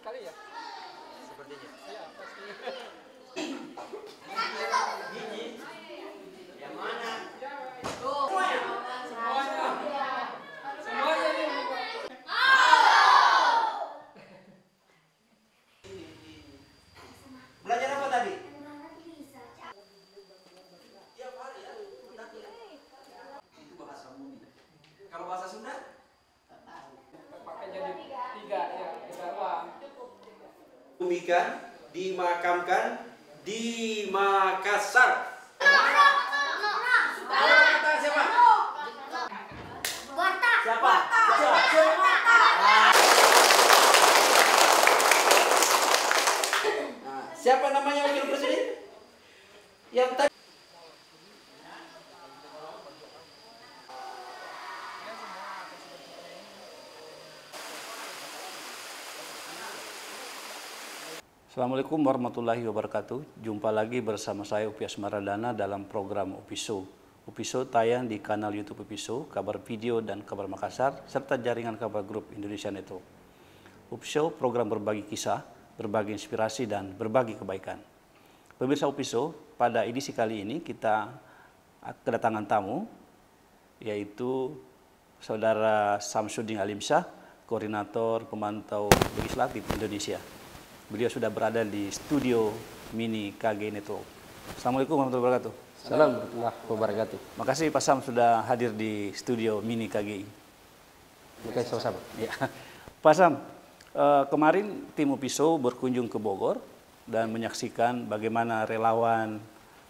kali ya? Sepertinya. Iya, pasti. Gigi. Yang mana? Ya, dimakamkan di Makassar. Siapa? Siapa? Siapa? Ah. Nah, siapa namanya wakil presiden? Yang tadi Assalamualaikum warahmatullahi wabarakatuh. Jumpa lagi bersama saya Upias Maradana dalam program Upiso. Upiso tayang di kanal YouTube Upiso, kabar video dan kabar Makassar, serta jaringan kabar grup Indonesia Network. Upiso program berbagi kisah, berbagi inspirasi, dan berbagi kebaikan. Pemirsa Upiso, pada edisi kali ini kita kedatangan tamu, yaitu Saudara Samsudin Alimsyah, Koordinator Pemantau Legislatif Indonesia. Beliau sudah berada di studio mini KG Network. Assalamualaikum warahmatullahi wabarakatuh. Salam warahmatullahi wabarakatuh. Makasih Pak Sam sudah hadir di studio mini KGI. Oke, sama-sama. Ya. Pak Sam, iya. eh, kemarin tim Upiso berkunjung ke Bogor dan menyaksikan bagaimana relawan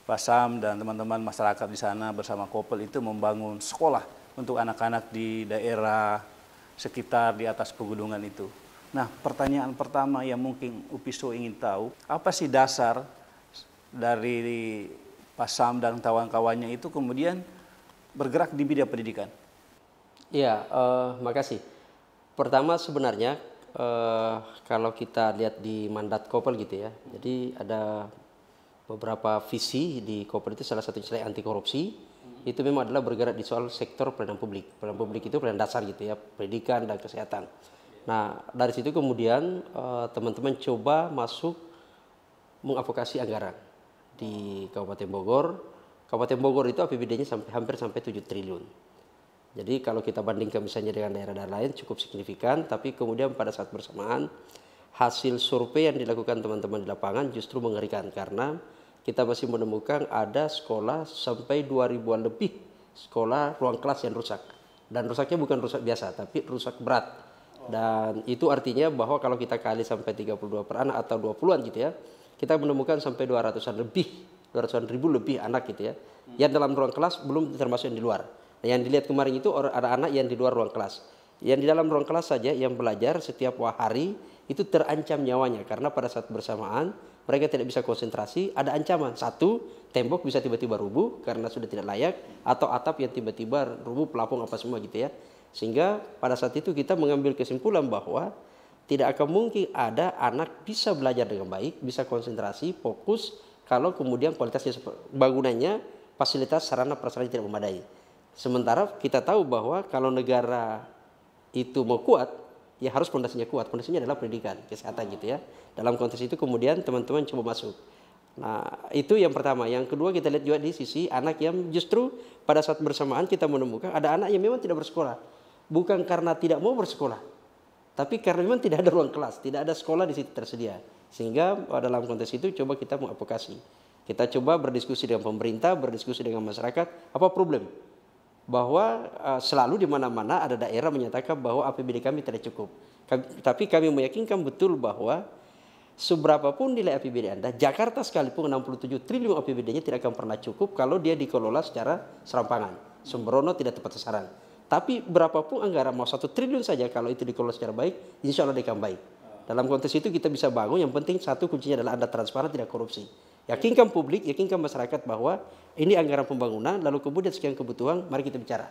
Pak Sam dan teman-teman masyarakat di sana bersama Kopel itu membangun sekolah untuk anak-anak di daerah sekitar di atas pegunungan itu. Nah, pertanyaan pertama yang mungkin Upiso ingin tahu, apa sih dasar dari Pasam dan kawan-kawannya itu kemudian bergerak di bidang pendidikan? Iya, uh, makasih. Pertama sebenarnya uh, kalau kita lihat di mandat Kopel gitu ya, jadi ada beberapa visi di Kopel itu salah satunya selain anti korupsi, hmm. itu memang adalah bergerak di soal sektor pelayanan publik. Pelayanan publik itu pelayanan dasar gitu ya, pendidikan dan kesehatan. Nah, dari situ kemudian eh, teman-teman coba masuk mengadvokasi anggaran di Kabupaten Bogor. Kabupaten Bogor itu APBD-nya hampir sampai 7 triliun. Jadi kalau kita bandingkan misalnya dengan daerah-daerah lain cukup signifikan, tapi kemudian pada saat bersamaan hasil survei yang dilakukan teman-teman di lapangan justru mengerikan karena kita masih menemukan ada sekolah sampai 2000-an lebih sekolah ruang kelas yang rusak. Dan rusaknya bukan rusak biasa, tapi rusak berat dan itu artinya bahwa kalau kita kali sampai 32 per anak atau 20-an gitu ya, kita menemukan sampai 200-an lebih, 200-an ribu lebih anak gitu ya. Yang dalam ruang kelas belum termasuk yang di luar. Nah, yang dilihat kemarin itu ada anak yang di luar ruang kelas. Yang di dalam ruang kelas saja yang belajar setiap hari itu terancam nyawanya karena pada saat bersamaan mereka tidak bisa konsentrasi, ada ancaman. Satu, tembok bisa tiba-tiba rubuh karena sudah tidak layak atau atap yang tiba-tiba rubuh, pelapung apa semua gitu ya. Sehingga pada saat itu kita mengambil kesimpulan bahwa tidak akan mungkin ada anak bisa belajar dengan baik, bisa konsentrasi, fokus kalau kemudian kualitasnya bangunannya, fasilitas sarana prasarana tidak memadai. Sementara kita tahu bahwa kalau negara itu mau kuat, ya harus pondasinya kuat. pondasinya adalah pendidikan, kesehatan gitu ya. Dalam konteks itu kemudian teman-teman coba masuk. Nah, itu yang pertama. Yang kedua kita lihat juga di sisi anak yang justru pada saat bersamaan kita menemukan ada anak yang memang tidak bersekolah bukan karena tidak mau bersekolah, tapi karena memang tidak ada ruang kelas, tidak ada sekolah di situ tersedia. Sehingga dalam konteks itu coba kita mengaplikasi. Kita coba berdiskusi dengan pemerintah, berdiskusi dengan masyarakat, apa problem? Bahwa eh, selalu di mana-mana ada daerah menyatakan bahwa APBD kami tidak cukup. Kami, tapi kami meyakinkan betul bahwa seberapa pun nilai APBD Anda, Jakarta sekalipun 67 triliun APBD-nya tidak akan pernah cukup kalau dia dikelola secara serampangan. Sembrono tidak tepat sasaran. Tapi berapapun anggaran mau satu triliun saja kalau itu dikelola secara baik, insya Allah akan baik. Dalam konteks itu kita bisa bangun. Yang penting satu kuncinya adalah ada transparan tidak korupsi. Yakinkan publik, yakinkan masyarakat bahwa ini anggaran pembangunan. Lalu kemudian sekian kebutuhan, mari kita bicara.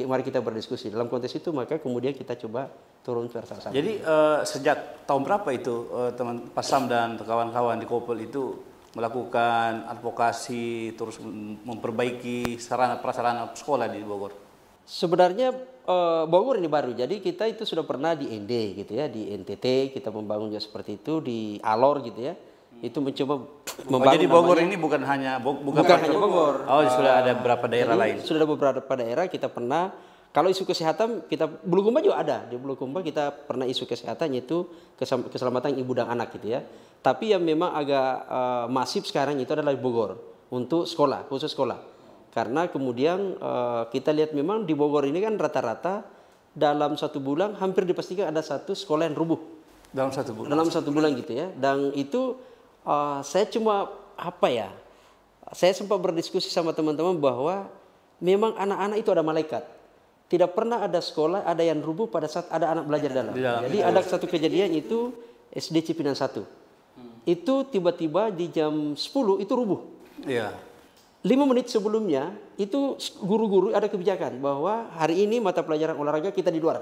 Mari kita berdiskusi. Dalam konteks itu maka kemudian kita coba turun bersama-sama. Jadi uh, sejak tahun berapa itu uh, teman Pasam dan kawan-kawan di Kopel itu melakukan advokasi terus memperbaiki sarana prasarana sekolah di Bogor? sebenarnya uh, Bogor ini baru. Jadi kita itu sudah pernah di ND gitu ya, di NTT kita membangun juga seperti itu di Alor gitu ya. Itu mencoba oh, membangun. jadi Bogor namanya, ini bukan hanya bukan, bukan hanya Bogor. Oh, sudah ada ah. beberapa daerah lain. Sudah ada beberapa daerah kita pernah kalau isu kesehatan kita Bulukumba juga ada di Bulukumba kita pernah isu kesehatan yaitu keselamatan ibu dan anak gitu ya. Tapi yang memang agak uh, masif sekarang itu adalah di Bogor untuk sekolah khusus sekolah. Karena kemudian uh, kita lihat memang di Bogor ini kan rata-rata dalam satu bulan hampir dipastikan ada satu sekolah yang rubuh. Dalam satu bulan. Dalam satu bulan gitu ya. Dan itu uh, saya cuma apa ya? Saya sempat berdiskusi sama teman-teman bahwa memang anak-anak itu ada malaikat. Tidak pernah ada sekolah ada yang rubuh pada saat ada anak belajar dalam. dalam Jadi ada satu kejadian itu SD Cipinang satu Hmm. Itu tiba-tiba di jam 10 itu rubuh. Iya lima menit sebelumnya itu guru-guru ada kebijakan bahwa hari ini mata pelajaran olahraga kita di luar.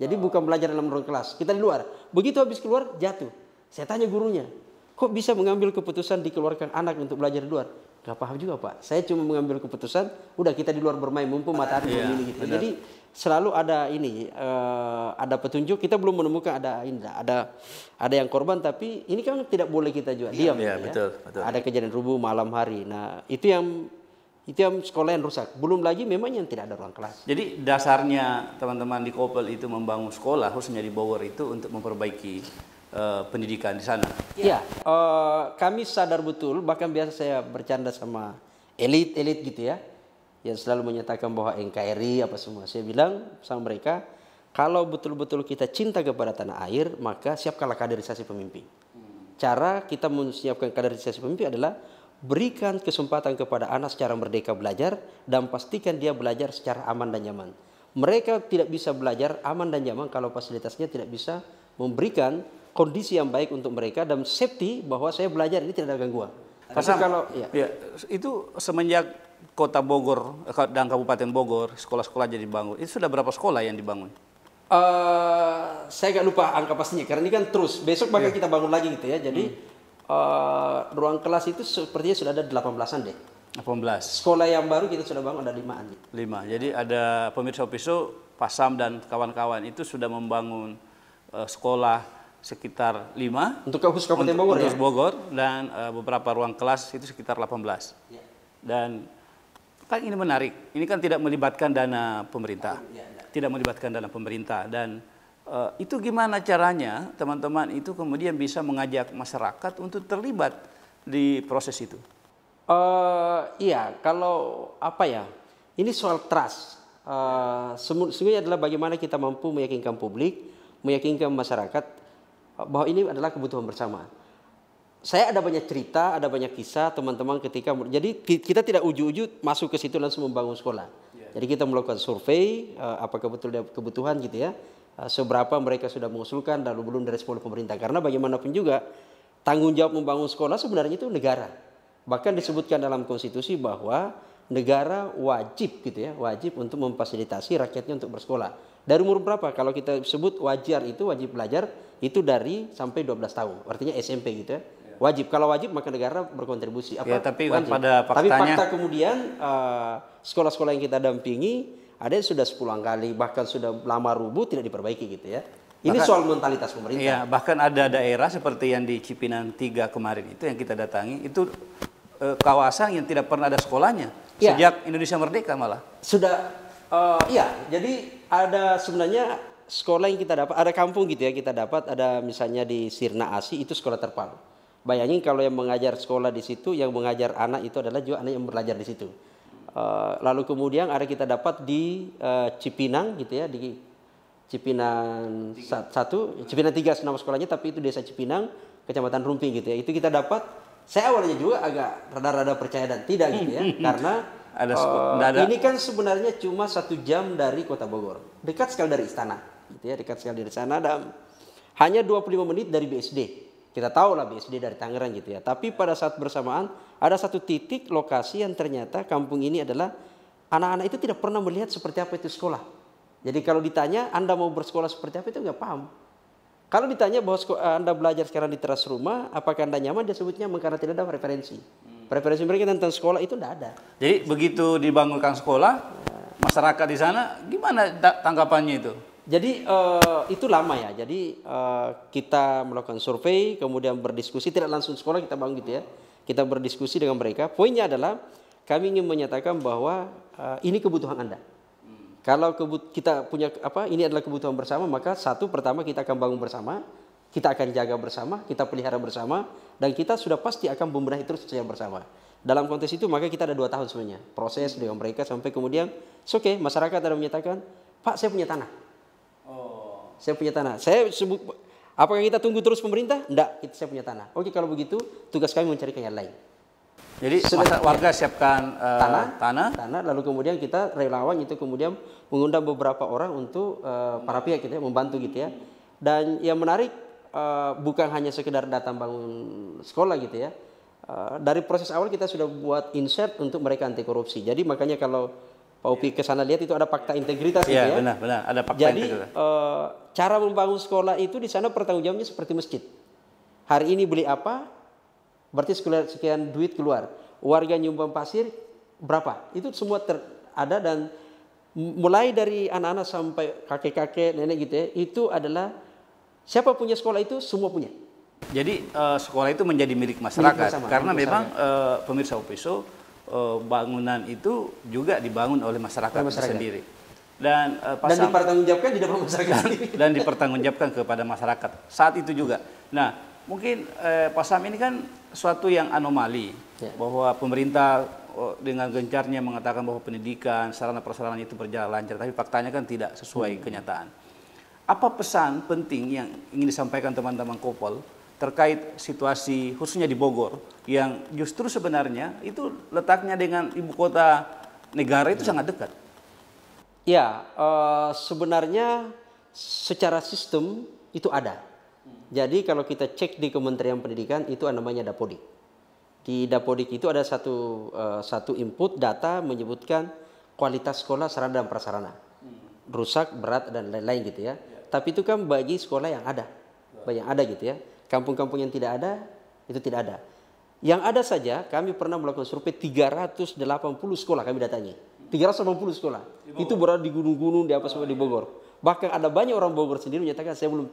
Jadi oh. bukan belajar dalam ruang kelas, kita di luar. Begitu habis keluar jatuh. Saya tanya gurunya, kok bisa mengambil keputusan dikeluarkan anak untuk belajar di luar? Gak paham juga pak. Saya cuma mengambil keputusan, udah kita di luar bermain mumpung matahari begini iya, gitu. Jadi selalu ada ini uh, ada petunjuk kita belum menemukan ada indah, ada ada yang korban tapi ini kan tidak boleh kita juga iya, diam ya, ya. Betul, betul. ada kejadian rubuh malam hari nah itu yang itu yang sekolah yang rusak belum lagi memang yang tidak ada ruang kelas jadi dasarnya teman-teman di Kopel itu membangun sekolah khususnya di Bogor itu untuk memperbaiki Uh, pendidikan di sana. Iya, uh, kami sadar betul. Bahkan biasa saya bercanda sama elit-elit gitu ya yang selalu menyatakan bahwa NKRI apa semua. Saya bilang sama mereka, kalau betul-betul kita cinta kepada tanah air, maka siapkanlah kaderisasi pemimpin. Cara kita menyiapkan kaderisasi pemimpin adalah berikan kesempatan kepada anak secara merdeka belajar dan pastikan dia belajar secara aman dan nyaman. Mereka tidak bisa belajar aman dan nyaman kalau fasilitasnya tidak bisa memberikan kondisi yang baik untuk mereka dan safety bahwa saya belajar ini tidak ada gangguan. Karena kalau ya. ya itu semenjak kota Bogor eh, dan Kabupaten Bogor sekolah-sekolah jadi bangun Itu sudah berapa sekolah yang dibangun? Uh, saya nggak lupa angka pastinya karena ini kan terus. Besok bakal yeah. kita bangun lagi gitu ya. Jadi hmm. uh, ruang kelas itu sepertinya sudah ada 18-an deh. 18. Sekolah yang baru kita sudah bangun ada 5-an. lima Jadi ada pemirsa Pak Pasam dan kawan-kawan itu sudah membangun uh, sekolah sekitar lima untuk kampus Kabupaten Bogor untuk ya? Bogor dan uh, beberapa ruang kelas itu sekitar 18. Yeah. Dan Kan ini menarik. Ini kan tidak melibatkan dana pemerintah. Oh, iya, iya. Tidak melibatkan dana pemerintah dan uh, itu gimana caranya teman-teman itu kemudian bisa mengajak masyarakat untuk terlibat di proses itu? Uh, iya, kalau apa ya? Ini soal trust. Uh, eh, sebenarnya adalah bagaimana kita mampu meyakinkan publik, meyakinkan masyarakat bahwa ini adalah kebutuhan bersama saya ada banyak cerita, ada banyak kisah teman-teman ketika jadi kita tidak ujuk-ujuk masuk ke situ langsung membangun sekolah. Iya. Jadi kita melakukan survei eh, apa betul kebutuhan gitu ya. Eh, seberapa mereka sudah mengusulkan lalu belum dari oleh pemerintah karena bagaimanapun juga tanggung jawab membangun sekolah sebenarnya itu negara. Bahkan iya. disebutkan dalam konstitusi bahwa negara wajib gitu ya, wajib untuk memfasilitasi rakyatnya untuk bersekolah. Dari umur berapa? Kalau kita sebut wajar itu wajib belajar itu dari sampai 12 tahun. Artinya SMP gitu ya. Wajib. Kalau wajib maka negara berkontribusi. Ya, Apa? Ya, tapi wajib. pada faktanya. Tapi fakta kemudian sekolah sekolah-sekolah yang kita dampingi ada yang sudah sepuluh kali bahkan sudah lama rubuh tidak diperbaiki gitu ya. Ini soal mentalitas pemerintah. Iya, bahkan ada daerah seperti yang di Cipinang Tiga kemarin itu yang kita datangi itu e, kawasan yang tidak pernah ada sekolahnya ya. sejak Indonesia merdeka malah. Sudah uh, iya, jadi ada sebenarnya sekolah yang kita dapat, ada kampung gitu ya kita dapat ada misalnya di Sirna Asi itu sekolah terpal bayangin kalau yang mengajar sekolah di situ, yang mengajar anak itu adalah juga anak yang belajar di situ. Eh, lalu kemudian ada kita dapat di eh, Cipinang gitu ya di Cipinang satu, Cipinang tiga nama sekolahnya, tapi itu desa Cipinang, kecamatan Rumping gitu ya. Itu kita dapat. Saya awalnya juga agak rada-rada percaya dan tidak gitu ya, karena ada, uh, ada ini kan sebenarnya cuma satu jam dari kota Bogor, dekat sekali dari istana, gitu ya, dekat sekali dari sana dan hanya 25 menit dari BSD kita tahu lah BSD dari Tangerang gitu ya. Tapi pada saat bersamaan ada satu titik lokasi yang ternyata kampung ini adalah anak-anak itu tidak pernah melihat seperti apa itu sekolah. Jadi kalau ditanya Anda mau bersekolah seperti apa itu nggak paham. Kalau ditanya bahwa eh, Anda belajar sekarang di teras rumah, apakah Anda nyaman? Dia sebutnya karena tidak ada referensi. Preferensi hmm. mereka tentang sekolah itu tidak ada. Jadi begitu dibangunkan sekolah, masyarakat di sana gimana tanggapannya itu? Jadi uh, itu lama ya. Jadi uh, kita melakukan survei, kemudian berdiskusi, tidak langsung sekolah kita bangun gitu ya. Kita berdiskusi dengan mereka. Poinnya adalah kami ingin menyatakan bahwa uh, ini kebutuhan Anda. Kalau kebut kita punya apa? Ini adalah kebutuhan bersama, maka satu pertama kita akan bangun bersama, kita akan jaga bersama, kita pelihara bersama, dan kita sudah pasti akan membenahi terus secara bersama. Dalam konteks itu maka kita ada dua tahun sebenarnya proses dengan mereka sampai kemudian, oke okay, masyarakat ada menyatakan, Pak saya punya tanah saya punya tanah. Saya sebut, apakah kita tunggu terus pemerintah? Enggak, saya punya tanah. Oke, kalau begitu tugas kami mencari yang lain. Jadi Sudah, warga ya. siapkan uh, tanah, tanah, tanah, lalu kemudian kita relawan itu kemudian mengundang beberapa orang untuk uh, para pihak gitu ya, membantu gitu ya. Dan yang menarik uh, bukan hanya sekedar datang bangun sekolah gitu ya. Uh, dari proses awal kita sudah buat insert untuk mereka anti korupsi. Jadi makanya kalau Pak Upi ke sana lihat itu ada fakta integritas ya, gitu ya. Iya benar benar ada fakta Jadi, integritas. Jadi eh, cara membangun sekolah itu di sana pertanggungjawabnya seperti masjid. Hari ini beli apa? Berarti sekian, sekian duit keluar. Warga nyumbang pasir berapa? Itu semua ter, ada dan mulai dari anak-anak sampai kakek-kakek, nenek gitu ya, itu adalah siapa punya sekolah itu semua punya. Jadi uh, sekolah itu menjadi milik masyarakat milik bersama, karena memang uh, pemirsa UPSO uh, bangunan itu juga dibangun oleh masyarakat, oleh masyarakat. sendiri dan uh, pasang, dan dipertanggungjawabkan di depan masyarakat dan, dan dipertanggungjawabkan kepada masyarakat saat itu juga. Nah, mungkin uh, eh, pasam ini kan suatu yang anomali ya. bahwa pemerintah oh, dengan gencarnya mengatakan bahwa pendidikan sarana prasarana itu berjalan lancar, tapi faktanya kan tidak sesuai hmm. kenyataan. Apa pesan penting yang ingin disampaikan teman-teman Kopol terkait situasi khususnya di Bogor yang justru sebenarnya itu letaknya dengan ibu kota negara itu sangat dekat. Ya, eh, sebenarnya secara sistem itu ada. Jadi kalau kita cek di Kementerian Pendidikan itu namanya Dapodik. Di Dapodik itu ada satu eh, satu input data menyebutkan kualitas sekolah sarana dan prasarana. Rusak, berat dan lain-lain gitu ya. ya. Tapi itu kan bagi sekolah yang ada. Yang ada gitu ya. Kampung-kampung yang tidak ada itu tidak ada. Yang ada saja kami pernah melakukan survei 380 sekolah kami datangi. 380 sekolah. Itu berada di gunung-gunung di apa semua di Bogor. Bahkan ada banyak orang Bogor sendiri menyatakan saya belum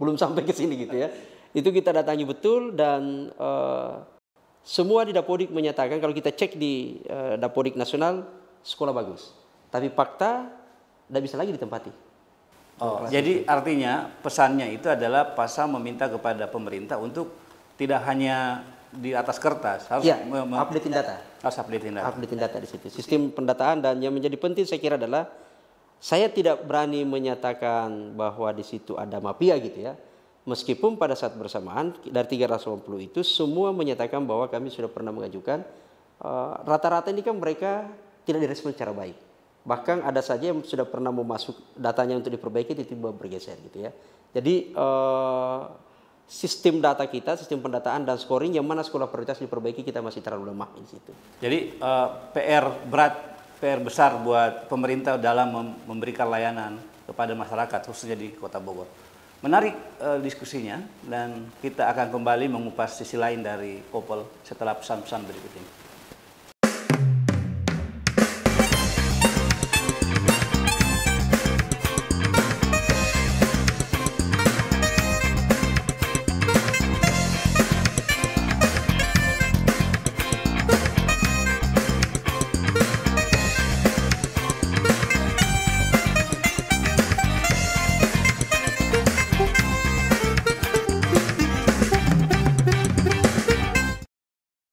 belum sampai ke sini gitu ya. Itu kita datangi betul dan uh, semua di Dapodik menyatakan kalau kita cek di uh, Dapodik Nasional sekolah bagus. Tapi fakta tidak bisa lagi ditempati. Oh, jadi itu. artinya pesannya itu adalah pasal meminta kepada pemerintah untuk tidak hanya di atas kertas harus ya, update data. Harus update data. Update data di situ. Sistem pendataan dan yang menjadi penting saya kira adalah saya tidak berani menyatakan bahwa di situ ada mafia gitu ya. Meskipun pada saat bersamaan dari 350 itu semua menyatakan bahwa kami sudah pernah mengajukan eh, rata-rata uh, rata -rata ini kan mereka tidak direspon secara baik bahkan ada saja yang sudah pernah mau masuk datanya untuk diperbaiki tiba-tiba bergeser gitu ya jadi uh, sistem data kita, sistem pendataan dan scoring yang mana sekolah prioritas diperbaiki kita masih terlalu lemah di situ. Jadi uh, eh, PR berat, PR besar buat pemerintah dalam memberikan layanan kepada masyarakat khususnya di Kota Bogor. Menarik uh, diskusinya dan kita akan kembali mengupas sisi lain dari Opel setelah pesan-pesan berikut ini.